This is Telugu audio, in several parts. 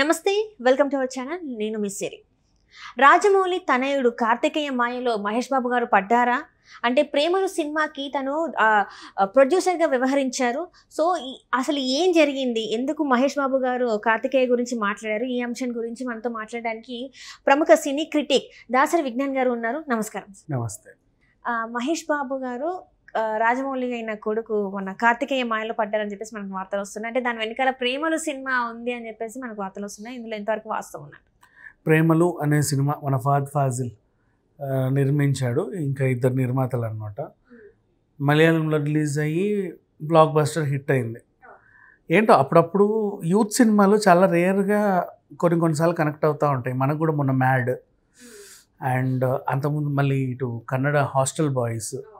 నమస్తే వెల్కమ్ టు అవర్ ఛానల్ నేను మిస్ రాజమౌళి తనయుడు కార్తికేయ మాయలో మహేష్ బాబు గారు పడ్డారా అంటే ప్రేమలు సినిమాకి తను ప్రొడ్యూసర్గా వ్యవహరించారు సో అసలు ఏం జరిగింది ఎందుకు మహేష్ బాబు గారు కార్తికేయ గురించి మాట్లాడారు ఈ అంశం గురించి మనతో మాట్లాడడానికి ప్రముఖ సినీ క్రిటిక్ దాసరి విజ్ఞాన్ గారు ఉన్నారు నమస్కారం నమస్తే మహేష్ బాబు గారు రాజమౌళి అయిన కొడుకు మన కార్తికేయ మాయలో పడ్డారని చెప్పేసి మనకు వార్తలు వస్తున్నాయి అంటే దాని వెనకాల ప్రేమలు సినిమా ఉంది అని చెప్పేసి మనకు వార్తలు వస్తున్నాయి ఇందులో ఎంతవరకు వాస్తవం ఉన్నాయి ప్రేమలు అనే సినిమా మన ఫాద్ ఫాజిల్ నిర్మించాడు ఇంకా ఇద్దరు నిర్మాతలు అనమాట hmm. మలయాళంలో రిలీజ్ అయ్యి బ్లాక్ బస్టర్ హిట్ అయింది ఏంటో అప్పుడప్పుడు యూత్ సినిమాలు చాలా రేర్గా కొన్ని కొన్నిసార్లు కనెక్ట్ అవుతూ ఉంటాయి మనకు కూడా మొన్న మ్యాడ్ hmm. అండ్ అంతకుముందు మళ్ళీ ఇటు Kannada hostel boys oh.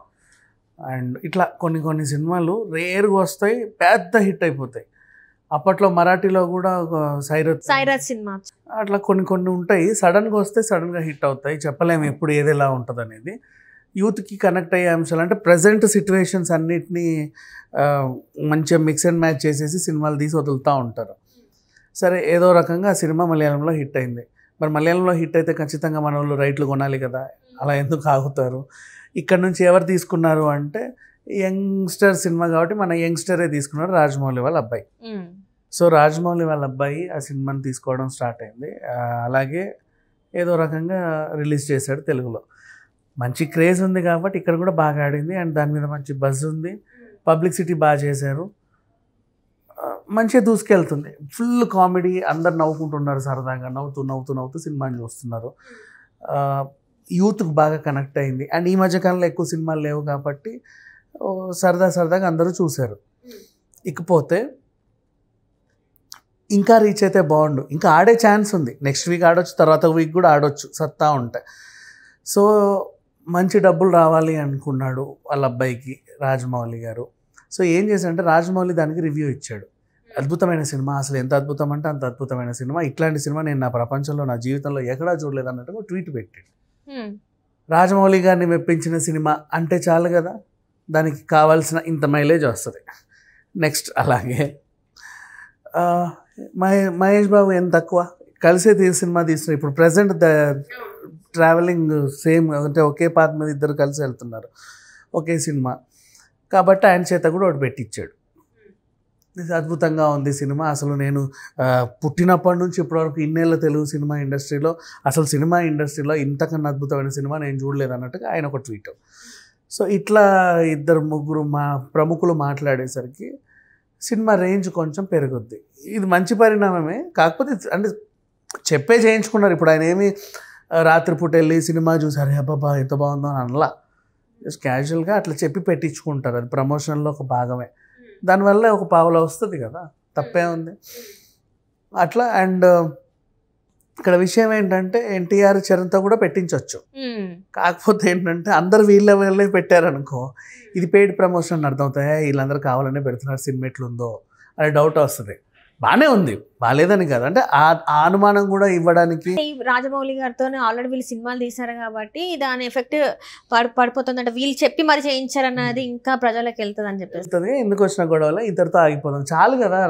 And ఇట్లా కొన్ని కొన్ని సినిమాలు రేర్గా వస్తాయి పెద్ద హిట్ అయిపోతాయి అప్పట్లో మరాఠీలో కూడా ఒక సైరత్ సైరత్ సినిమా అట్లా కొన్ని కొన్ని ఉంటాయి సడన్గా వస్తే సడన్గా హిట్ అవుతాయి చెప్పలేము ఎప్పుడు ఏది ఎలా ఉంటుంది అనేది యూత్కి కనెక్ట్ అయ్యే అంశాలు అంటే ప్రజెంట్ సిచ్యువేషన్స్ అన్నిటినీ మంచిగా మిక్స్ అండ్ మ్యాచ్ చేసేసి సినిమాలు తీసి వదులుతూ ఉంటారు సరే ఏదో రకంగా సినిమా మలయాళంలో హిట్ అయింది మరి మలయాళంలో హిట్ అయితే ఖచ్చితంగా మన వాళ్ళు రైట్లు కొనాలి కదా అలా ఎందుకు ఆగుతారు ఇక్కడ నుంచి ఎవరు తీసుకున్నారు అంటే యంగ్స్టర్ సినిమా కాబట్టి మన యంగ్స్టరే తీసుకున్నారు రాజమౌళి వాళ్ళ అబ్బాయి సో రాజమౌళి వాళ్ళ అబ్బాయి ఆ సినిమాని తీసుకోవడం స్టార్ట్ అయింది అలాగే ఏదో రకంగా రిలీజ్ చేశాడు తెలుగులో మంచి క్రేజ్ ఉంది కాబట్టి ఇక్కడ కూడా బాగా ఆడింది అండ్ దాని మీద మంచి బజ్ ఉంది సిటీ బాగా చేశారు మంచిగా దూసుకెళ్తుంది ఫుల్ కామెడీ అందరు నవ్వుకుంటున్నారు సరదాగా నవ్వుతూ నవ్వుతూ నవ్వుతూ సినిమాని చూస్తున్నారు యూత్కి బాగా కనెక్ట్ అయింది అండ్ ఈ మధ్యకాలంలో ఎక్కువ సినిమాలు లేవు కాబట్టి సరదా సరదాగా అందరూ చూశారు hmm. ఇకపోతే ఇంకా రీచ్ అయితే బాగుండు ఇంకా ఆడే ఛాన్స్ ఉంది నెక్స్ట్ వీక్ ఆడొచ్చు తర్వాత వీక్ కూడా ఆడొచ్చు సత్తా ఉంటాయి సో మంచి డబ్బులు రావాలి అనుకున్నాడు వాళ్ళ అబ్బాయికి రాజమౌళి గారు సో ఏం చేశాడంటే రాజమౌళి దానికి రివ్యూ ఇచ్చాడు hmm. అద్భుతమైన సినిమా అసలు ఎంత అద్భుతం అంటే అంత అద్భుతమైన సినిమా ఇట్లాంటి సినిమా నేను నా ప్రపంచంలో నా జీవితంలో ఎక్కడా చూడలేదు అన్నట్టుగా ట్వీట్ పెట్టాడు రాజమౌళి గారిని మెప్పించిన సినిమా అంటే చాలు కదా దానికి కావాల్సిన ఇంత మైలేజ్ వస్తుంది నెక్స్ట్ అలాగే మహేష్ బాబు ఎంత తక్కువ కలిసే తీ సినిమా తీసిన ఇప్పుడు ప్రజెంట్ ద ట్రావెలింగ్ సేమ్ అంటే ఒకే పాత మీద ఇద్దరు కలిసి వెళ్తున్నారు ఒకే సినిమా కాబట్టి ఆయన చేత కూడా ఒకటి పెట్టించాడు అద్భుతంగా ఉంది సినిమా అసలు నేను పుట్టినప్పటి నుంచి ఇప్పటివరకు ఇన్నేళ్ళ తెలుగు సినిమా ఇండస్ట్రీలో అసలు సినిమా ఇండస్ట్రీలో ఇంతకన్నా అద్భుతమైన సినిమా నేను చూడలేదు అన్నట్టుగా ఆయన ఒక ట్వీట్ సో ఇట్లా ఇద్దరు ముగ్గురు మా ప్రముఖులు మాట్లాడేసరికి సినిమా రేంజ్ కొంచెం పెరుగుద్ది ఇది మంచి పరిణామమే కాకపోతే అంటే చెప్పే చేయించుకున్నారు ఇప్పుడు ఆయన ఏమి రాత్రిపూట వెళ్ళి సినిమా చూసారు అబ్బాబా ఎంత బాగుందో అని అనలా జస్ట్ క్యాజువల్గా అట్లా చెప్పి పెట్టించుకుంటారు అది ప్రమోషన్లో ఒక భాగమే దానివల్ల ఒక పావుల వస్తుంది కదా తప్పే ఉంది అట్లా అండ్ ఇక్కడ విషయం ఏంటంటే ఎన్టీఆర్ చరణ్తో కూడా పెట్టించవచ్చు కాకపోతే ఏంటంటే అందరు వీళ్ళ వీళ్ళే పెట్టారనుకో ఇది పెయిడ్ ప్రమోషన్ అర్థమవుతాయా అర్థమవుతాయి వీళ్ళందరూ కావాలనే పెడుతున్నారు సినిమా ఎట్లుందో అనే డౌట్ వస్తుంది బాగానే ఉంది బాగాలేదని కాదు అంటే ఆ అనుమానం కూడా ఇవ్వడానికి రాజమౌళి గారితో ఆల్రెడీ వీళ్ళు సినిమాలు తీశారు కాబట్టి దాని ఎఫెక్ట్ పడి పడిపోతుందంటే వీళ్ళు చెప్పి మరి చేయించారన్నది ఇంకా ప్రజలకు వెళ్తుంది అని చెప్పేస్తుంది ఎందుకు వచ్చిన గొడవల ఇద్దరితో ఆగిపోతుంది చాలు కదా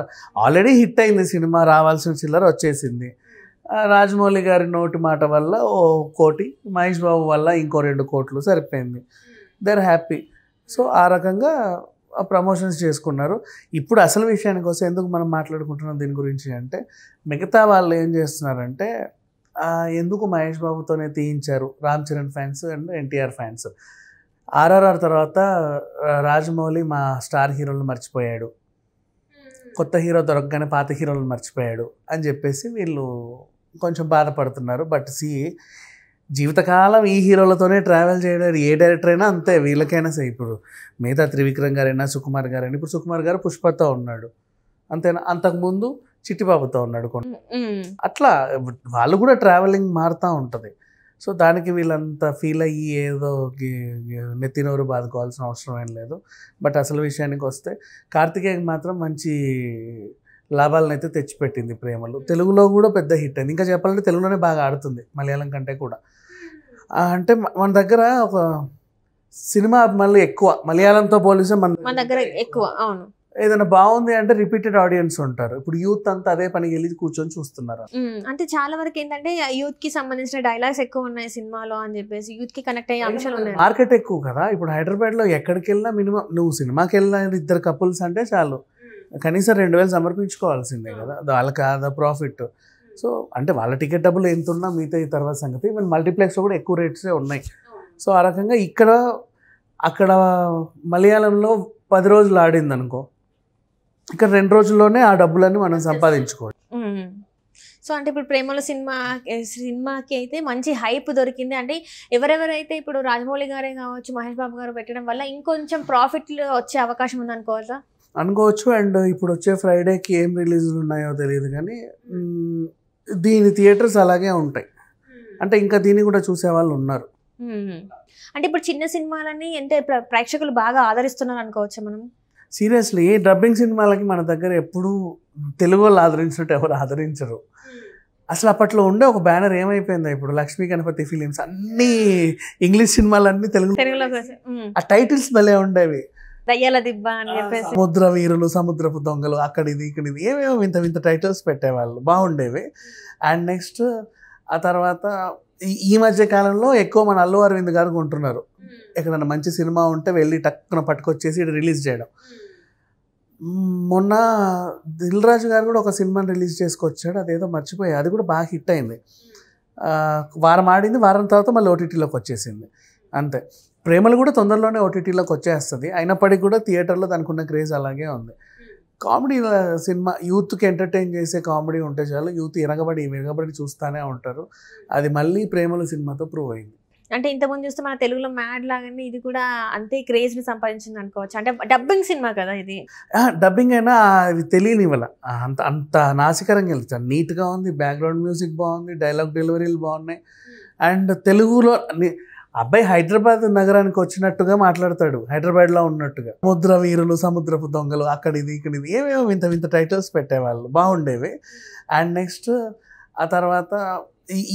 ఆల్రెడీ హిట్ అయింది సినిమా రావాల్సిన చిల్లర వచ్చేసింది రాజమౌళి గారి నోటి మాట వల్ల ఓ కోటి మహేష్ బాబు వల్ల ఇంకో రెండు కోట్లు సరిపోయింది ఆర్ హ్యాపీ సో ఆ రకంగా ప్రమోషన్స్ చేసుకున్నారు ఇప్పుడు అసలు విషయానికి వస్తే ఎందుకు మనం మాట్లాడుకుంటున్నాం దీని గురించి అంటే మిగతా వాళ్ళు ఏం చేస్తున్నారంటే ఎందుకు మహేష్ బాబుతోనే తీయించారు Ram Charan fans and NTR fans RRR తర్వాత రాజమౌళి మా స్టార్ హీరోలను మర్చిపోయాడు కొత్త హీరో దొరకగానే పాత హీరోలను మర్చిపోయాడు అని చెప్పేసి వీళ్ళు కొంచెం బాధపడుతున్నారు బట్ సి జీవితకాలం ఈ హీరోలతోనే ట్రావెల్ చేయడం ఏ డైరెక్టర్ అయినా అంతే వీళ్ళకైనా సరే ఇప్పుడు మిగతా త్రివిక్రమ్ గారైనా సుకుమార్ గారైనా ఇప్పుడు సుకుమార్ గారు పుష్పతో ఉన్నాడు అంతేనా అంతకుముందు చిట్టిబాబుతో ఉన్నాడు కొన్ని అట్లా వాళ్ళు కూడా ట్రావెలింగ్ మారుతూ ఉంటుంది సో దానికి వీళ్ళంతా ఫీల్ అయ్యి ఏదో నెత్తినోరు బాదుకోవాల్సిన అవసరం ఏం లేదు బట్ అసలు విషయానికి వస్తే కార్తికేయకి మాత్రం మంచి లాభాలను అయితే తెచ్చిపెట్టింది ప్రేమలు తెలుగులో కూడా పెద్ద హిట్ అయింది ఇంకా చెప్పాలంటే తెలుగులోనే బాగా ఆడుతుంది మలయాళం కంటే కూడా అంటే మన దగ్గర ఒక సినిమా మళ్ళీ ఎక్కువ మలయాళంతో పోలిస్తే మన మన దగ్గర ఎక్కువ అవును ఏదైనా బాగుంది అంటే రిపీటెడ్ ఆడియన్స్ ఉంటారు ఇప్పుడు యూత్ అంతా అదే పని వెళ్ళి కూర్చొని చూస్తున్నారు అంటే చాలా వరకు ఏంటంటే యూత్ కి సంబంధించిన డైలాగ్స్ ఎక్కువ ఉన్నాయి సినిమాలో అని చెప్పేసి యూత్ కి కనెక్ట్ అయ్యే అంశాలు ఉన్నాయి మార్కెట్ ఎక్కువ కదా ఇప్పుడు హైదరాబాద్ లో ఎక్కడికి వెళ్ళినా మినిమం నువ్వు సినిమాకి వెళ్ళిన ఇద్దరు కపుల్స్ అంటే చాలు కనీసం రెండు వేలు సమర్పించుకోవాల్సిందే కదా వాళ్ళకి ప్రాఫిట్ సో అంటే వాళ్ళ టికెట్ డబ్బులు ఎంత ఉన్నా మిగతా తర్వాత సంగతి మన మల్టీప్లెక్స్లో కూడా ఎక్కువ రేట్సే ఉన్నాయి సో ఆ రకంగా ఇక్కడ అక్కడ మలయాళంలో పది రోజులు ఆడింది అనుకో ఇక్కడ రెండు రోజుల్లోనే ఆ డబ్బులన్నీ మనం సంపాదించుకోవచ్చు సో అంటే ఇప్పుడు ప్రేమల సినిమా సినిమాకి అయితే మంచి హైప్ దొరికింది అంటే ఎవరెవరైతే ఇప్పుడు రాజమౌళి గారే కావచ్చు మహేష్ బాబు గారు పెట్టడం వల్ల ఇంకొంచెం ప్రాఫిట్ వచ్చే అవకాశం ఉంది అనుకోవచ్చా అనుకోవచ్చు అండ్ ఇప్పుడు వచ్చే ఫ్రైడేకి ఏం రిలీజులు ఉన్నాయో తెలియదు కానీ దీని థియేటర్స్ అలాగే ఉంటాయి అంటే ఇంకా దీన్ని కూడా చూసే వాళ్ళు ఉన్నారు అంటే ఇప్పుడు చిన్న సినిమాలని అంటే ప్రేక్షకులు బాగా ఆదరిస్తున్నారు అనుకోవచ్చు మనం సీరియస్లీ డబ్బింగ్ సినిమాలకి మన దగ్గర ఎప్పుడూ తెలుగు వాళ్ళు ఆదరించినట్టు ఎవరు ఆదరించరు అసలు అప్పట్లో ఉండే ఒక బ్యానర్ ఏమైపోయిందా ఇప్పుడు లక్ష్మీ గణపతి ఫిలిమ్స్ అన్ని ఇంగ్లీష్ సినిమాలన్నీ తెలుగు ఆ టైటిల్స్ భలే ఉండేవి దయ్యాల దిబ్బ అని చెప్పేసి సముద్ర వీరులు సముద్రపు దొంగలు అక్కడిది ఇక్కడిది ఏమేమో వింత వింత టైటిల్స్ పెట్టేవాళ్ళు బాగుండేవి అండ్ నెక్స్ట్ ఆ తర్వాత ఈ మధ్య కాలంలో ఎక్కువ మన అల్లు అరవింద్ గారు కొంటున్నారు ఎక్కడన్నా మంచి సినిమా ఉంటే వెళ్ళి టక్కున పట్టుకొచ్చేసి రిలీజ్ చేయడం మొన్న దిల్ రాజు గారు కూడా ఒక సినిమాని రిలీజ్ చేసుకొచ్చాడు అదేదో మర్చిపోయి అది కూడా బాగా హిట్ అయింది వారం ఆడింది వారం తర్వాత మళ్ళీ ఓటీటీలోకి వచ్చేసింది అంతే ప్రేమలు కూడా తొందరలోనే ఓటీటీలోకి వచ్చేస్తుంది అయినప్పటికీ కూడా థియేటర్లో దానికి ఉన్న క్రేజ్ అలాగే ఉంది కామెడీ సినిమా యూత్కి ఎంటర్టైన్ చేసే కామెడీ ఉంటే చాలు యూత్ ఇరగబడి విరగబడి చూస్తూనే ఉంటారు అది మళ్ళీ ప్రేమల సినిమాతో ప్రూవ్ అయింది అంటే ఇంతకుముందు చూస్తే మన తెలుగులో మ్యాడ్ లాగానే ఇది కూడా అంతే క్రేజ్ని సంపాదించింది అనుకోవచ్చు అంటే డబ్బింగ్ సినిమా కదా ఇది డబ్బింగ్ అయినా అది తెలియని ఇవాళ అంత అంత నాసికరంగా వెళ్తాను నీట్గా ఉంది బ్యాక్గ్రౌండ్ మ్యూజిక్ బాగుంది డైలాగ్ డెలివరీలు బాగున్నాయి అండ్ తెలుగులో అబ్బాయి హైదరాబాద్ నగరానికి వచ్చినట్టుగా మాట్లాడతాడు హైదరాబాద్లో ఉన్నట్టుగా సముద్ర వీరులు సముద్రపు దొంగలు అక్కడ ఇది ఇక్కడ ఇది ఏమేమో వింత వింత టైటిల్స్ పెట్టేవాళ్ళు బాగుండేవి అండ్ నెక్స్ట్ ఆ తర్వాత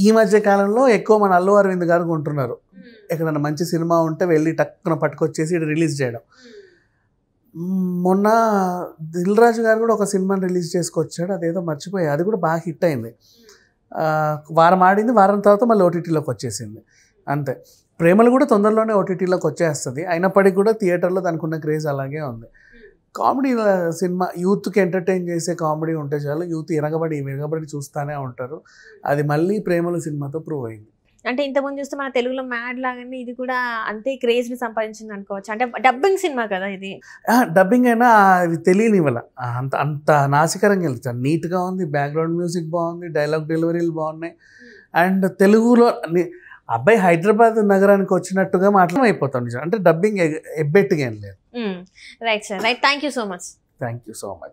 ఈ మధ్య కాలంలో ఎక్కువ మన అల్లు అరవింద్ గారు కొంటున్నారు hmm. ఎక్కడన్నా మంచి సినిమా ఉంటే వెళ్ళి టక్కున పట్టుకొచ్చేసి రిలీజ్ చేయడం hmm. మొన్న దిల్ రాజు గారు కూడా ఒక సినిమాని రిలీజ్ చేసుకొచ్చాడు అదేదో మర్చిపోయా అది కూడా బాగా హిట్ అయింది hmm. వారం ఆడింది వారం తర్వాత మళ్ళీ ఓటీటీలోకి వచ్చేసింది అంతే ప్రేమలు కూడా తొందరలోనే ఓటీటీలోకి వచ్చేస్తుంది అయినప్పటికీ కూడా థియేటర్లో దానికి ఉన్న క్రేజ్ అలాగే ఉంది కామెడీ సినిమా యూత్కి ఎంటర్టైన్ చేసే కామెడీ ఉంటే చాలు యూత్ ఇరగబడి విరగబడి చూస్తూనే ఉంటారు అది మళ్ళీ ప్రేమల సినిమాతో ప్రూవ్ అయింది అంటే ఇంతకుముందు చూస్తే మన తెలుగులో మ్యాడ్ లాగానే ఇది కూడా అంతే క్రేజ్ని సంపాదించింది అనుకోవచ్చు అంటే డబ్బింగ్ సినిమా కదా ఇది డబ్బింగ్ అయినా అది తెలియని ఇవ్వాల అంత అంత నాసికరంగా వెళ్తాను నీట్గా ఉంది బ్యాక్గ్రౌండ్ మ్యూజిక్ బాగుంది డైలాగ్ డెలివరీలు బాగున్నాయి అండ్ తెలుగులో అబ్బాయి హైదరాబాద్ నగరానికి వచ్చినట్టుగా మాట్లాడమైపోతాం అంటే డబ్బింగ్ ఎబ్బెట్టుగా ఏం లేదు right sir right thank you so much thank you so much